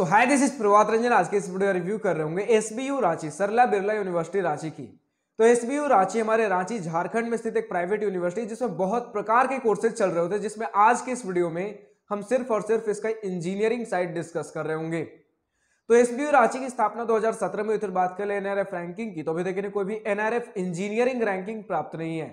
so hi this is Prabhat Ranjan आज के इस वीडियो रिव्यू कर रहे होंगे एस रांची सरला बिरला यूनिवर्सिटी रांची की तो एस रांची हमारे रांची झारखंड में स्थित एक प्राइवेट यूनिवर्सिटी जिसमें बहुत प्रकार के कोर्सेज चल रहे होते हैं जिसमें आज के इस वीडियो में हम सिर्फ और सिर्फ इसका इंजीनियरिंग साइड डिस्कस कर रहे होंगे तो एस रांची की स्थापना 2017 में उधर बात कर ले एनआरएफ रैंकिंग की तो अभी तक इन्हें कोई भी एनआरएफ इंजीनियरिंग रैंकिंग प्राप्त नहीं है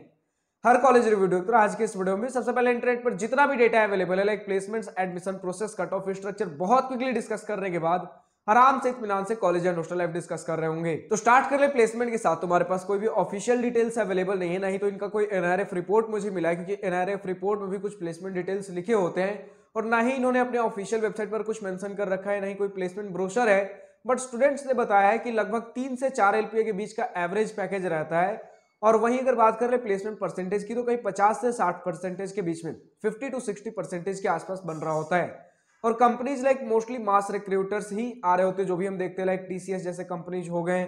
हर कॉलेज रिव्यू डॉक्टर आज के इस वीडियो में सबसे पहले इंटरनेट पर जितना भी डेटा अवेलेबल है like placements admission process cut off structure बहुत क्विकली डिस्कस करने के बाद आराम से इतमान से college and hostel life discuss कर रहे होंगे तो स्टार्ट कर ले प्लेसमेंट के साथ तुम्हारे पास कोई भी ऑफिशियल डिटेल्स अवेलेबल नहीं है नहीं तो इनका कोई एनआरएफ रिपोर्ट मुझे मिला है क्योंकि एनआरएफ रिपोर्ट में भी कुछ प्लेसमेंट डिटेल्स लिखे होते हैं और ना ही इन्होंने अपने ऑफिशियल वेबसाइट पर कुछ मेंशन कर रखा है नहीं कोई प्लेसमेंट ब्रोशर है बट स्टूडेंट्स ने बताया है कि लगभग तीन से चार एलपीए के बीच का एवरेज पैकेज रहता है और वहीं अगर बात कर ले प्लेसमेंट परसेंटेज की तो कहीं 50 से 60 परसेंटेज के बीच में 50 टू 60 परसेंटेज के आसपास बन रहा होता है और companies like mostly mass recruiters ही आ रहे होते हैं जो भी हम देखते हैं लाइक टीसीएस जैसे कंपनीज हो गए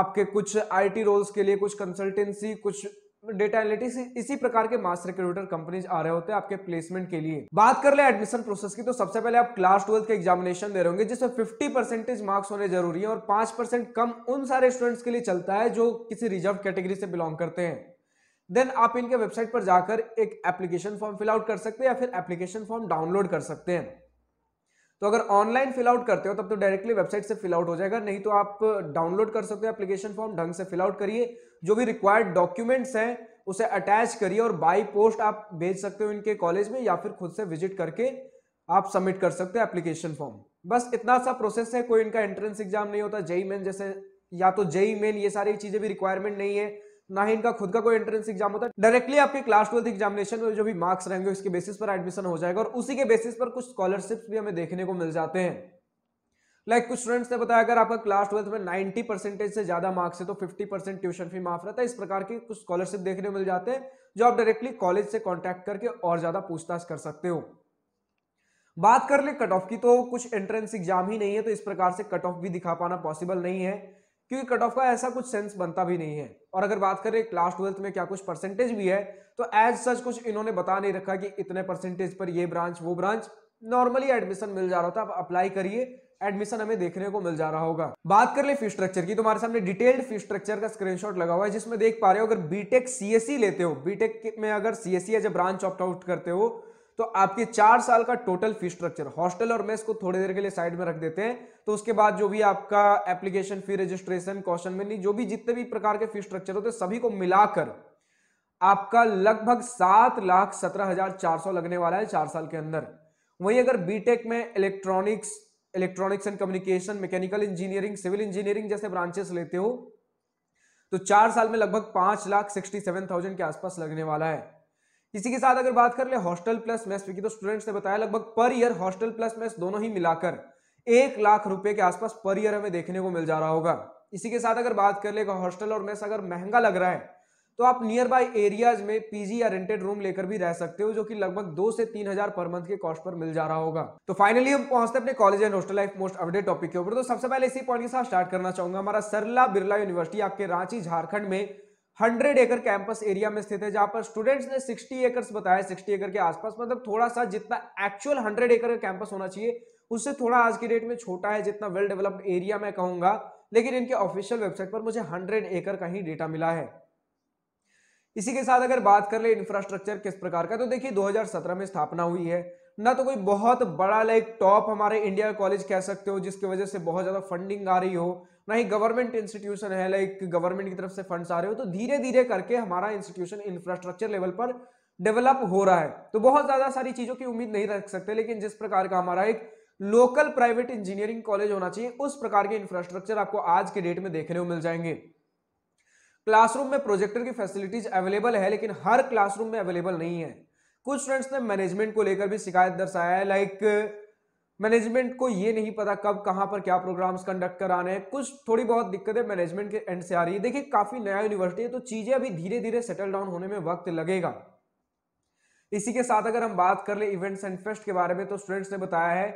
आपके कुछ आईटी रोल्स के लिए कुछ कंसल्टेंसी कुछ डेटा एनालिटिक्स इसी प्रकार के मास्टर रिक्रूटर कंपनीज आ रहे होते हैं आपके प्लेसमेंट के लिए बात कर ले एडमिशन प्रोसेस की तो सबसे पहले आप क्लास ट्वेल्थ के एग्जामिनेशन दे रहे होंगे जिसमें 50 परसेंटेज मार्क्स होने जरूरी है और 5 परसेंट कम उन सारे स्टूडेंट्स के लिए चलता है जो किसी रिजर्व कैटेगरी से बिलोंग करते हैं देन आप इनके वेबसाइट पर जाकर एक एप्लीकेशन फॉर्म फिलआउट कर सकते हैं या फिर एप्लीकेशन फॉर्म डाउनलोड कर सकते हैं तो अगर ऑनलाइन फिलआउट करते हो तब तो डायरेक्टली वेबसाइट से फिलआउट हो जाएगा नहीं तो आप डाउनलोड कर सकते हो एप्लीकेशन फॉर्म ढंग से फिलआउट करिए जो भी रिक्वायर्ड डॉक्यूमेंट्स हैं उसे अटैच करिए और बाई पोस्ट आप भेज सकते हो इनके कॉलेज में या फिर खुद से विजिट करके आप सबमिट कर सकते हो एप्लीकेशन फॉर्म बस इतना सा प्रोसेस है कोई इनका एंट्रेंस एग्जाम नहीं होता जेई मेन e जैसे या तो जेई मेन e ये सारी चीजें भी रिक्वायरमेंट नहीं है ना ही इनका खुद का कोई एंट्रेंस एग्जाम होता है डायरेक्टली आपके क्लास ट्वेल्थ एग्जामिनेशन में जो भी मार्क्स रहेंगे उसके बेसिस पर एडमिशन हो जाएगा और उसी के बेसिस पर कुछ स्कॉलरशिप्स भी हमें देखने को मिल जाते हैं लाइक कुछ स्टूडेंट्स ने बताया अगर आपका क्लास ट्वेल्थ में 90 परसेंटेज से ज्यादा मार्क्स है तो 50 परसेंट ट्यूशन फी माफ रहता है इस प्रकार की कुछ स्कॉलरशिप देखने मिल जाते हैं जो आप डायरेक्टली कॉलेज से कॉन्टैक्ट करके और ज्यादा पूछताछ कर सकते हो बात कर ले कट ऑफ की तो कुछ एंट्रेंस एग्जाम ही नहीं है तो इस प्रकार से कट ऑफ भी दिखा पाना पॉसिबल नहीं है क्योंकि कट ऑफ का ऐसा कुछ सेंस बनता भी नहीं है और अगर बात करें क्लास ट्वेल्थ में क्या कुछ परसेंटेज भी है तो एज सच कुछ इन्होंने बता नहीं रखा कि इतने परसेंटेज पर ये ब्रांच वो ब्रांच नॉर्मली एडमिशन मिल जा रहा था आप अप्लाई करिए एडमिशन हमें देखने को मिल जा रहा होगा बात कर ले फी स्ट्रक्चर की तुम्हारे सामने डिटेल्ड फी स्ट्रक्चर का स्क्रीनशॉट लगा हुआ है जिसमें देख पा रहे हो अगर बीटेक सीएससी e लेते हो बीटेक में अगर CSC as a branch opt out करते हो तो आपके चार साल का टोटल फी स्ट्रक्चर हॉस्टल और मेस को थोड़ी देर के लिए साइड में रख देते हैं तो उसके बाद जो भी आपका application fee registration caution money जो भी जितने भी प्रकार के फी स्ट्रक्चर होते हैं सभी को मिलाकर आपका लगभग सात लाख सत्रह हजार चार सौ लगने वाला है चार साल के अंदर वहीं अगर बीटेक में electronics electronics and communication mechanical engineering civil engineering जैसे ब्रांचेस लेते हो तो चार साल में लगभग पांच लाख सिक्सटी सेवन थाउजेंड के आसपास लगने वाला है इसी के साथ अगर बात कर ले हॉस्टल प्लस मेस की तो स्टूडेंट्स ने बताया लगभग per year hostel plus mess दोनों ही मिलाकर एक लाख रुपए के आसपास पर ईयर हमें देखने को मिल जा रहा होगा इसी के साथ अगर बात कर ले हॉस्टल और मेस अगर महंगा लग रहा है तो आप नियर बाय एरियाज में पीजी या रेंटेड रूम लेकर भी रह सकते हो जो कि लगभग दो से तीन हजार पर मंथ के कॉस्ट पर मिल जा रहा होगा तो फाइनली हम पहुंचते अपने college and hostel life most update topic के ऊपर तो सबसे पहले इसी पॉइंट के साथ स्टार्ट करना चाहूंगा हमारा सरला बिरला यूनिवर्सिटी आपके रांची झारखंड में हंड्रेड एकर कैंपस एरिया में स्थित है जहां पर स्टूडेंट्स ने सिक्सटी एकर्स बताया सिक्सटी एकर के आसपास मतलब थोड़ा सा जितना एक्चुअल हंड्रेड एकर का कैंपस होना चाहिए उससे थोड़ा आज की डेट में छोटा है जितना वेल डेवलप्ड एरिया मैं कहूंगा लेकिन इनके ऑफिशियल वेबसाइट पर मुझे हंड्रेड एकर का ही डेटा मिला है इसी के साथ अगर बात कर ले इंफ्रास्ट्रक्चर किस प्रकार का तो देखिए 2017 में स्थापना हुई है ना तो कोई बहुत बड़ा लाइक टॉप हमारे इंडिया कॉलेज कह सकते हो जिसकी वजह से बहुत ज़्यादा फंडिंग आ रही हो ना ही गवर्नमेंट इंस्टीट्यूशन है लाइक गवर्नमेंट की तरफ से फंड्स आ रहे हो तो धीरे धीरे करके हमारा इंस्टीट्यूशन इंफ्रास्ट्रक्चर लेवल पर डेवलप हो रहा है तो बहुत ज़्यादा सारी चीज़ों की उम्मीद नहीं रख सकते लेकिन जिस प्रकार का हमारा एक लोकल प्राइवेट इंजीनियरिंग कॉलेज होना चाहिए उस प्रकार के इंफ्रास्ट्रक्चर आपको आज के डेट में देखने को मिल जाएंगे क्लासरूम में प्रोजेक्टर की फैसिलिटीज अवेलेबल है लेकिन हर क्लासरूम में अवेलेबल नहीं है कुछ स्टूडेंट्स ने मैनेजमेंट को लेकर भी शिकायत दर्शाया है लाइक मैनेजमेंट को ये नहीं पता कब कहां पर क्या प्रोग्राम्स कंडक्ट कराने हैं कुछ थोड़ी बहुत दिक्कतें मैनेजमेंट के एंड से आ रही है देखिए काफ़ी नया यूनिवर्सिटी है तो चीज़ें अभी धीरे धीरे सेटल डाउन होने में वक्त लगेगा इसी के साथ अगर हम बात कर ले इवेंट्स एंड फेस्ट के बारे में तो स्टूडेंट्स ने बताया है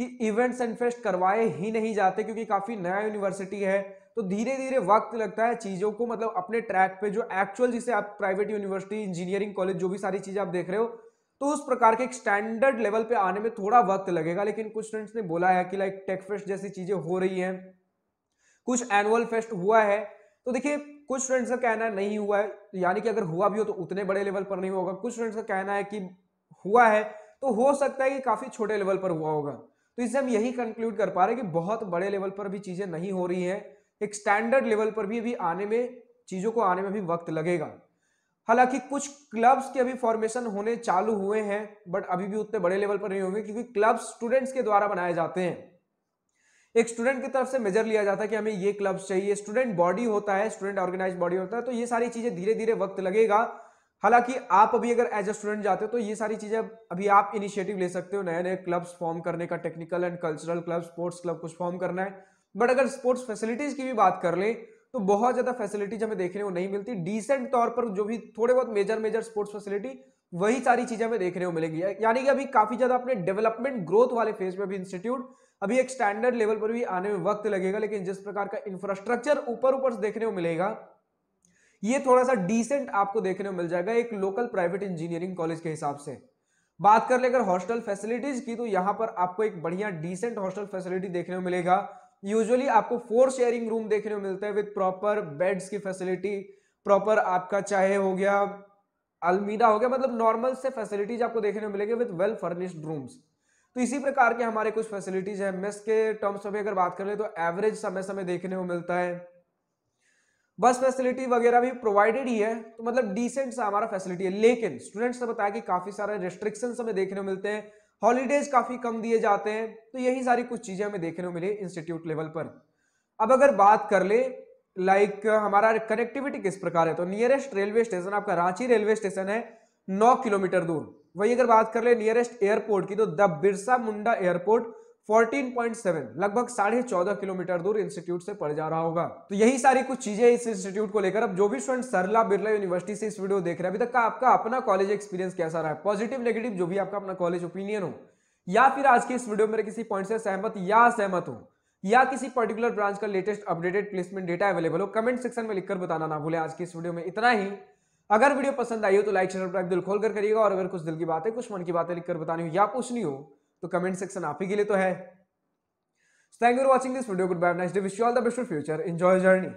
कि इवेंट्स एंड फेस्ट करवाए ही नहीं जाते क्योंकि काफ़ी नया यूनिवर्सिटी है तो धीरे धीरे वक्त लगता है चीज़ों को मतलब अपने ट्रैक पे जो एक्चुअल जिसे आप प्राइवेट यूनिवर्सिटी इंजीनियरिंग कॉलेज जो भी सारी चीज़ें आप देख रहे हो तो उस प्रकार के एक स्टैंडर्ड लेवल पे आने में थोड़ा वक्त लगेगा लेकिन कुछ स्टूडेंट्स ने बोला है कि लाइक टेक फेस्ट जैसी चीज़ें हो रही हैं कुछ एनुअल फेस्ट हुआ है तो देखिए कुछ स्टूडेंट्स का कहना नहीं हुआ है यानी कि अगर हुआ भी हो तो उतने बड़े लेवल पर नहीं होगा कुछ स्टूडेंट्स का कहना है कि हुआ है तो हो सकता है कि काफ़ी छोटे लेवल पर हुआ होगा तो इससे हम यही कंक्लूड कर पा रहे हैं कि बहुत बड़े लेवल पर भी चीज़ें नहीं हो रही है एक स्टैंडर्ड लेवल पर भी अभी आने में चीज़ों को आने में भी वक्त लगेगा हालांकि कुछ क्लब्स के अभी फॉर्मेशन होने चालू हुए हैं बट अभी भी उतने बड़े लेवल पर नहीं होंगे क्योंकि क्लब्स स्टूडेंट्स के द्वारा बनाए जाते हैं एक स्टूडेंट की तरफ से मेजर लिया जाता है कि हमें ये क्लब्स चाहिए स्टूडेंट बॉडी होता है स्टूडेंट ऑर्गेनाइज बॉडी होता है तो ये सारी चीज़ें धीरे धीरे वक्त लगेगा हालांकि आप अभी अगर एज ए स्टूडेंट जाते हो तो ये सारी चीजें अभी आप इनिशिएटिव ले सकते हो नए नए क्लब्स फॉर्म करने का technical and cultural club sports club कुछ फॉर्म करना है बट अगर स्पोर्ट्स फैसिलिटीज की भी बात कर ले तो बहुत ज्यादा फैसिलिटीज हमें देखने को नहीं मिलती डिसेंट तौर पर जो भी थोड़े बहुत मेजर मेजर स्पोर्ट्स फैसिलिटी वही सारी चीजें हमें देखने को मिलेंगी यानी कि अभी काफी ज्यादा अपने डेवलपमेंट ग्रोथ वाले फेज में भी इंस्टीट्यूट अभी एक स्टैंडर्ड लेवल पर भी आने में वक्त लगेगा लेकिन जिस प्रकार का इंफ्रास्ट्रक्चर ऊपर ऊपर से देखने को मिलेगा ये थोड़ा सा डिसेंट आपको देखने को मिल जाएगा एक लोकल प्राइवेट इंजीनियरिंग कॉलेज के हिसाब से बात कर लेकर हॉस्टल फैसिलिटीज की तो यहाँ पर आपको एक बढ़िया डिसेंट हॉस्टल फैसिलिटी देखने को मिलेगा यूजुअली आपको फोर शेयरिंग रूम देखने को मिलता है विद प्रॉपर बेड्स की फैसिलिटी प्रॉपर आपका चाहे हो गया अलमीरा हो गया मतलब नॉर्मल से फैसिलिटीज आपको देखने को मिलेगी विद वेल फर्निश्ड रूम्स तो इसी प्रकार के हमारे कुछ फैसिलिटीज है मेस के टर्म्स में अगर बात कर ले तो एवरेज समय समय देखने को मिलता है बस फैसिलिटी वगैरह भी प्रोवाइडेड ही है तो मतलब डिसेंट सा हमारा फैसिलिटी है लेकिन स्टूडेंट्स ने बताया कि काफी सारे रिस्ट्रिक्शन हमें देखने को मिलते हैं हॉलीडेज काफी कम दिए जाते हैं तो यही सारी कुछ चीजें हमें देखने को मिली इंस्टीट्यूट लेवल पर अब अगर बात कर ले लाइक like, हमारा कनेक्टिविटी किस प्रकार है तो नियरेस्ट रेलवे स्टेशन आपका रांची रेलवे स्टेशन है नौ किलोमीटर दूर वही अगर बात कर ले नियरेस्ट एयरपोर्ट की तो द बिरसा मुंडा एयरपोर्ट 14.7 लगभग साढ़े चौदह किलोमीटर दूर इंस्टीट्यूट से पड़ जा रहा होगा तो यही सारी कुछ चीजें इस इंस्टीट्यूट को लेकर अब जो भी स्टूडेंट सरला बिरला यूनिवर्सिटी से इस वीडियो देख रहे हैं अभी तक का आपका अपना कॉलेज एक्सपीरियंस कैसा रहा है पॉजिटिव नेगेटिव जो भी आपका अपना कॉलेज ओपिनियन हो या फिर आज की इस वीडियो में किसी पॉइंट से सहमत या असहमत हो या किसी पर्टिकुलर ब्रांच का latest updated placement data available हो कमेंट सेक्शन में लिखकर बताना ना भूले आज की इस वीडियो में इतना ही अगर वीडियो पसंद आई हो तो लाइक शेयर दिल खोल कर करिएगा और अगर कुछ दिल की बातें कुछ मन की बातें लिखकर बतानी हो या पूछनी हो तो कमेंट सेक्शन आप ही के लिए तो है thank you for watching this video good bye next day wish you all the best for future enjoy journey